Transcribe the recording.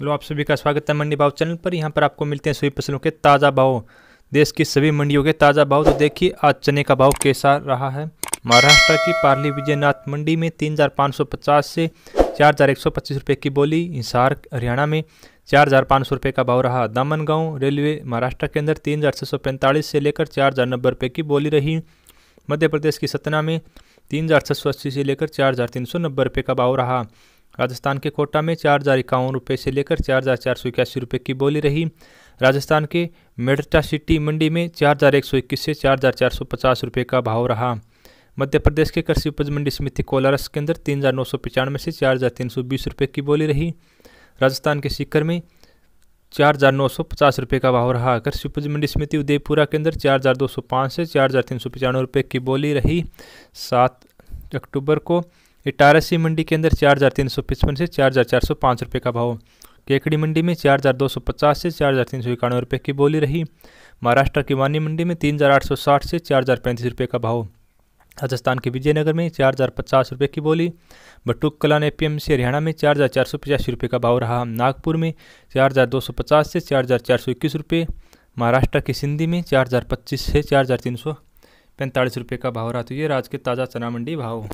hello आप सभी का स्वागत है मंडी भाव चैनल पर यहाँ पर आपको मिलते हैं सभी फसलों के ताज़ा भाव देश की सभी मंडियों के ताज़ा भाव तो देखिए आज चने का भाव कैसा रहा है महाराष्ट्र की पार्ली विजयनाथ मंडी में तीन हज़ार पाँच सौ पचास से चार हज़ार एक सौ पच्चीस रुपये की बोली हिसार हरियाणा में चार हज़ार पाँच सौ रुपये का भाव रहा दामनगांव रेलवे महाराष्ट्र के अंदर तीन हज़ार छः सौ पैंतालीस से लेकर चार हज़ार नब्बे रुपये की बोली रही मध्य प्रदेश की सतना में तीन हज़ार छः सौ अस्सी से लेकर चार हज़ार तीन सौ नब्बे रुपये का भाव रहा राजस्थान के कोटा में चार हज़ार इक्यावन रुपये से लेकर चार हज़ार चार सौ इक्यासी रुपये की बोली रही राजस्थान के मेडटा सिटी मंडी में चार हज़ार एक सौ इक्कीस से चार हज़ार चार सौ पचास रुपये का भाव रहा मध्य प्रदेश के कृषि उपज मंडी समिति कोलारस के अंदर तीन हज़ार नौ सौ पचानवे से चार हज़ार तीन सौ बीस रुपये की बोली रही राजस्थान के सीकर में चार हज़ार नौ सौ पचास रुपये का भाव रहा कृषि उपज मंडी समिति उदयपुरा के अंदर चार हज़ार दो सौ पाँच से चार हज़ार तीन सौ पचानवे रुपये की बोली रही सात अक्टूबर को इटारसी मंडी के अंदर चार हज़ार तीन सौ पचपन से चार हज़ार चार सौ पाँच रुपये का भाव केकड़ी मंडी में चार हज़ार दो सौ पचास से चार हज़ार तीन सौ इक्यानवे रुपये की बोली रही महाराष्ट्र की वानी मंडी में तीन हज़ार आठ सौ साठ से चार हज़ार पैंतीस रुपये का भाव राजस्थान के विजयनगर में चार हज़ार पचास रुपये की बोली बटूक कलान ए पी एम से हरियाणा में चार हज़ार चार सौ पचासी रुपये का भाव रहा नागपुर में चार हज़ार दो सौ पचास से चार हज़ार चार सौ इक्कीस रुपये महाराष्ट्र की सिंधी में चार हज़ार पच्चीस से चार हज़ार तीन सौ पैंतालीस रुपये का भाव रहा तो ये राज्य के ताज़ा चना मंडी भाव